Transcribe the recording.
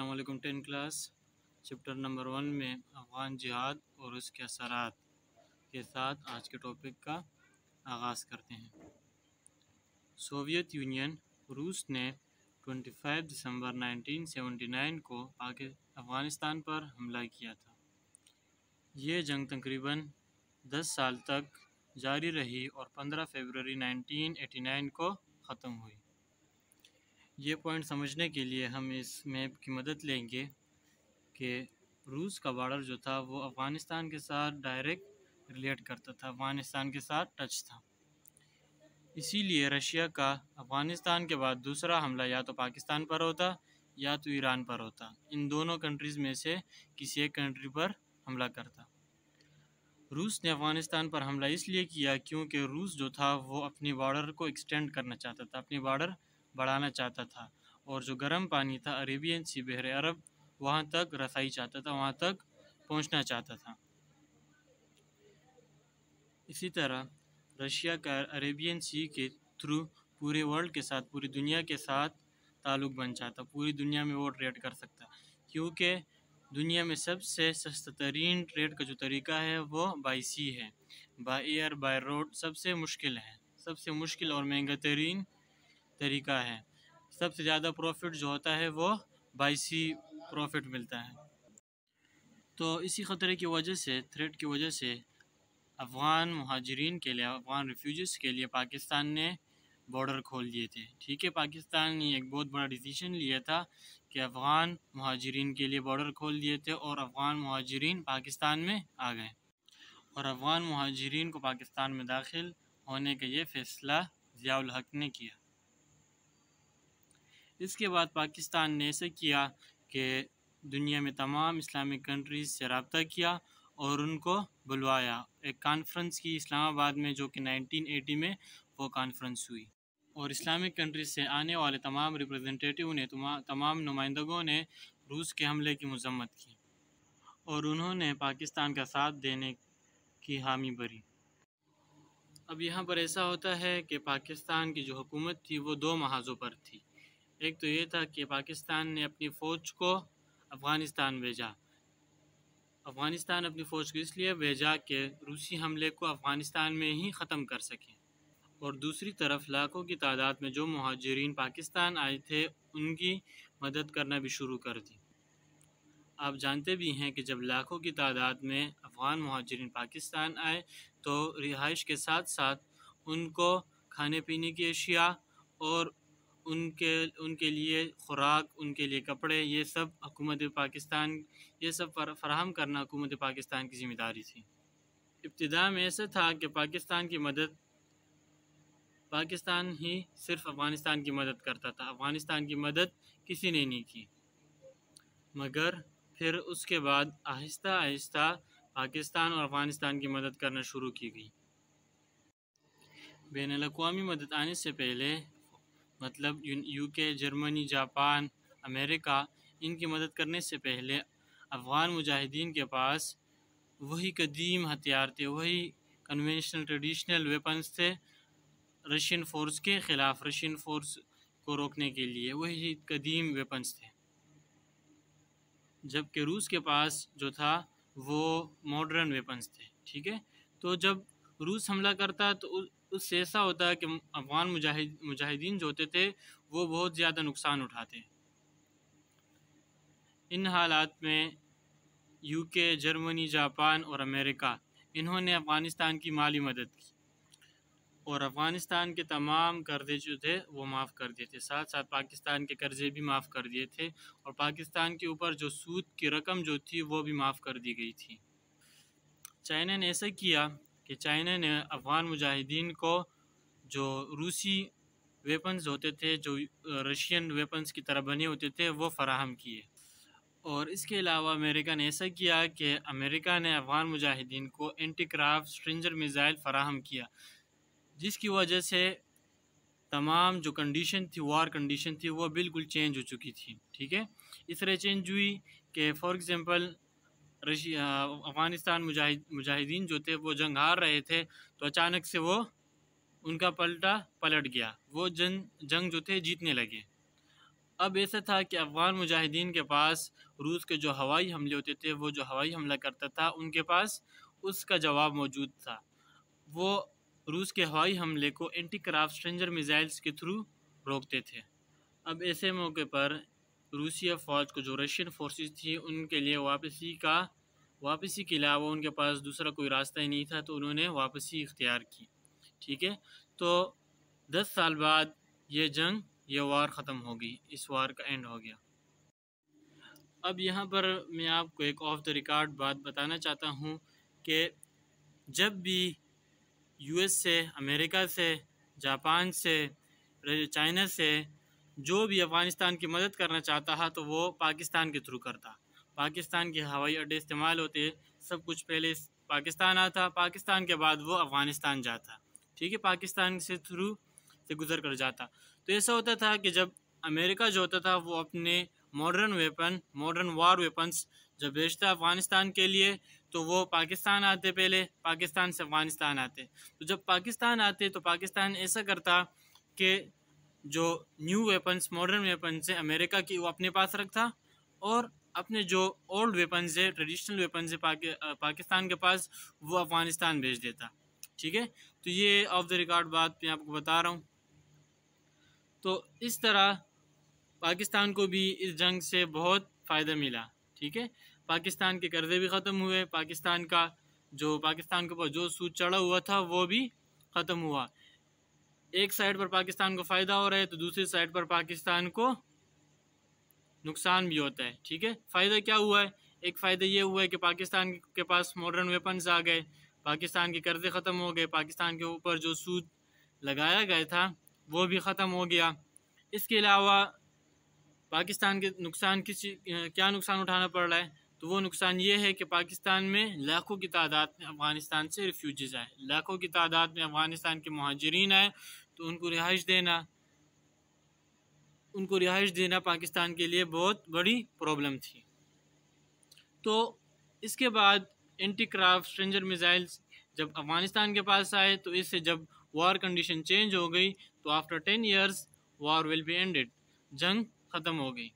अल्लाम ten class chapter number one में अफ़गान जिहाद और उसके असरात के साथ आज के टॉपिक का आगाज़ करते हैं सोवियत यूनियन रूस ने 25 दिसंबर 1979 को अफ़गानिस्तान पर हमला किया था ये जंग तकरीबन 10 साल तक जारी रही और 15 फरवरी 1989 को ख़त्म हुई ये पॉइंट समझने के लिए हम इस मैप की मदद लेंगे कि रूस का बॉर्डर जो था वो अफ़गानिस्तान के साथ डायरेक्ट रिलेट करता था अफ़गानिस्तान के साथ टच था इसीलिए रशिया का अफ़गानिस्तान के बाद दूसरा हमला या तो पाकिस्तान पर होता या तो ईरान पर होता इन दोनों कंट्रीज़ में से किसी एक कंट्री पर हमला करता रूस ने अफ़गानिस्तान पर हमला इसलिए किया क्योंकि रूस जो था वो अपनी बॉर्डर को एक्सटेंड करना चाहता था अपनी बॉर्डर बढ़ाना चाहता था और जो गर्म पानी था अरेबियन सी बहर अरब वहाँ तक रसाई चाहता था वहाँ तक पहुँचना चाहता था इसी तरह रशिया का अरेबियन सी के थ्रू पूरे वर्ल्ड के साथ पूरी दुनिया के साथ ताल्लुक़ बन जाता पूरी दुनिया में वो ट्रेड कर सकता क्योंकि दुनिया में सबसे सस्ता तरीन ट्रेड का जो तरीका है वो बाई सी है बाई एयर बाई रोड सबसे मुश्किल है सबसे मुश्किल और महंगा तरीन तरीका है सबसे ज़्यादा प्रॉफिट जो होता है वो बाईसी प्रॉफिट मिलता है तो इसी ख़तरे की वजह से थ्रेट की वजह से अफ़गान महाजरीन के लिए अफ़गान रिफ्यूज़ के लिए पाकिस्तान ने बॉर्डर खोल दिए थे ठीक है पाकिस्तान ने एक बहुत बड़ा डिसीजन लिया था कि अफ़गान महाजरीन के लिए बॉर्डर खोल दिए थे और अफ़गान महाजरीन पाकिस्तान में आ गए और अफ़गान महाजरीन को पाकिस्तान में दाखिल होने का ये फ़ैसला ज़ियाल हक ने किया इसके बाद पाकिस्तान ने ऐसे किया कि दुनिया में तमाम इस्लामिक कंट्रीज़ से रबता किया और उनको बुलवाया एक कॉन्फ्रेंस की इस्लामाबाद में जो कि 1980 में वो कॉन्फ्रेंस हुई और इस्लामिक कंट्रीज से आने वाले तमाम रिप्रेजेंटेटिव ने तमाम नुमाइंदों ने रूस के हमले की मजम्मत की और उन्होंने पाकिस्तान का साथ देने की हामी भरी अब यहाँ पर ऐसा होता है कि पाकिस्तान की जो हुकूमत थी वो दो महाजों पर थी एक तो ये था कि पाकिस्तान ने अपनी फ़ौज को अफ़गानिस्तान भेजा अफ़गानिस्तान अपनी फ़ौज को इसलिए भेजा कि रूसी हमले को अफ़गानिस्तान में ही ख़त्म कर सकें और दूसरी तरफ लाखों की तादाद में जो महाजरीन पाकिस्तान आए थे उनकी मदद करना भी शुरू कर दी आप जानते भी हैं कि जब लाखों की तादाद में अफ़गान महाजरीन पाकिस्तान आए तो रिहाइश के साथ साथ उनको खाने पीने की अशिया और उनके उनके लिए खुराक उनके लिए कपड़े ये सब हुकूमत पाकिस्तान ये सब फर, फराहम करना हुकूमत पाकिस्तान की ज़िम्मेदारी थी इब्तदा में ऐसा था कि पाकिस्तान की मदद पाकिस्तान ही सिर्फ अफ़गानिस्तान की मदद करता था अफ़गानिस्तान की मदद किसी ने नहीं की मगर फिर उसके बाद आहिस्ता आहिस्ता पाकिस्तान और अफ़गानिस्तान की मदद करना शुरू की गई बैन अवी मदद आने से पहले मतलब यूके जर्मनी जापान अमेरिका इनकी मदद करने से पहले अफ़गान मुजाहिदीन के पास वही कदीम हथियार थे वही कन्वेंशनल ट्रेडिशनल वेपन्स थे रशियन फ़ोर्स के ख़िलाफ़ रशियन फ़ोर्स को रोकने के लिए वही कदीम वेपन्स थे जबकि रूस के पास जो था वो मॉडर्न वेपन्स थे ठीक है तो जब रूस हमला करता तो उससे ऐसा होता कि अफ़गान मुजाहिद मुजाहिदीन जो होते थे वो बहुत ज़्यादा नुकसान उठाते इन हालात में यूके जर्मनी जापान और अमेरिका इन्होंने अफ़गानिस्तान की माली मदद की और अफ़गानिस्तान के तमाम कर्जे जो थे वो माफ़ कर दिए थे साथ साथ पाकिस्तान के कर्जे भी माफ़ कर दिए थे और पाकिस्तान के ऊपर जो सूद की रकम जो थी वो भी माफ़ कर दी गई थी चाइना ने ऐसा किया कि चाइना ने अफ़गान मुजाहिदीन को जो रूसी वेपन्स होते थे जो रशियन वेपन्स की तरह बने होते थे वो फराहम किए और इसके अलावा अमेरिका ने ऐसा किया कि अमेरिका ने अफ़गान मुजाहिदीन को एंटी क्राफ्ट स्ट्रेंजर मिज़ाइल फराहम किया जिसकी वजह से तमाम जो कंडीशन थी वार कंडीशन थी वो बिल्कुल चेंज हो चुकी थी ठीक है इस तरह चेंज हुई कि फॉर एग्ज़ाम्पल रशिया अफ़गानिस्तान मुजाहिद मुजाहिदीन जो थे वो जंग हार रहे थे तो अचानक से वो उनका पलटा पलट गया वो जंग जंग जो थे जीतने लगे अब ऐसा था कि अफ़गान मुजाहिदीन के पास रूस के जो हवाई हमले होते थे वो जो हवाई हमला करता था उनके पास उसका जवाब मौजूद था वो रूस के हवाई हमले को एंटी क्राफ्ट स्ट्रेंजर मिज़ाइल्स के थ्रू रोकते थे अब ऐसे मौके पर रूसिया फ़ौज को जो रशियन फोर्सेस थी उनके लिए वापसी का वापसी के अलावा उनके पास दूसरा कोई रास्ता ही नहीं था तो उन्होंने वापसी इख्तियार की ठीक है तो दस साल बाद ये जंग ये वार ख़त्म हो गई इस वार का एंड हो गया अब यहाँ पर मैं आपको एक ऑफ द रिकॉर्ड बात बताना चाहता हूँ कि जब भी यूएस से अमेरिका से जापान से चाइना से जो भी अफ़गानिस्तान की मदद करना चाहता है तो वो पाकिस्तान के थ्रू करता पाकिस्तान के हवाई अड्डे इस्तेमाल होते सब कुछ पहले पाकिस्तान आता पाकिस्तान के बाद वो अफ़गानिस्तान जाता ठीक है पाकिस्तान से थ्रू से गुजर कर जाता तो ऐसा होता था कि जब अमेरिका जो होता था वो अपने modern weapon modern war weapons जब भेजता अफ़गानिस्तान के लिए तो वो पाकिस्तान आते पहले पाकिस्तान से अफ़गानिस्तान आते तो जब पाकिस्तान आते तो पाकिस्तान ऐसा करता कि जो न्यू वेपन्स मॉडर्न वेपन्स है अमेरिका की वो अपने पास रखता और अपने जो ओल्ड वेपन्स है ट्रेडिशनल वेपन्स है पाकि, पाकिस्तान के पास वो अफ़गानिस्तान भेज देता ठीक है तो ये ऑफ द रिकॉर्ड बात मैं आपको बता रहा हूँ तो इस तरह पाकिस्तान को भी इस जंग से बहुत फ़ायदा मिला ठीक है पाकिस्तान के कर्जे भी ख़त्म हुए पाकिस्तान का जो पाकिस्तान के ऊपर जो सूद चढ़ा हुआ था वो भी ख़त्म हुआ एक साइड पर पाकिस्तान को फ़ायदा हो रहा है तो दूसरी साइड पर पाकिस्तान को नुकसान भी होता है ठीक है फ़ायदा क्या हुआ है एक फ़ायदा ये हुआ है कि पाकिस्तान के पास मॉडर्न वेपन्स आ गए पाकिस्तान के कर्ज़े ख़त्म हो गए पाकिस्तान के ऊपर जो सूद लगाया गया था वो भी ख़त्म हो गया इसके अलावा पाकिस्तान के नुकसान किस क्या नुकसान उठाना पड़ रहा है तो वो नुकसान ये है कि पाकिस्तान में लाखों की तादाद में अफ़गानिस्तान से रिफ्यूज़ आए लाखों की तादाद में अफ़गानिस्तान के महाजरीन आए तो उनको रिहाइश देना उनको रिहाइश देना पाकिस्तान के लिए बहुत बड़ी प्रॉब्लम थी तो इसके बाद एंटी क्राफ्ट स्ट्रेंजर मिज़ाइल्स जब अफ़गानिस्तान के पास आए तो इससे जब वार कंडीशन चेंज हो गई तो after ten years war will be ended जंग ख़त्म हो गई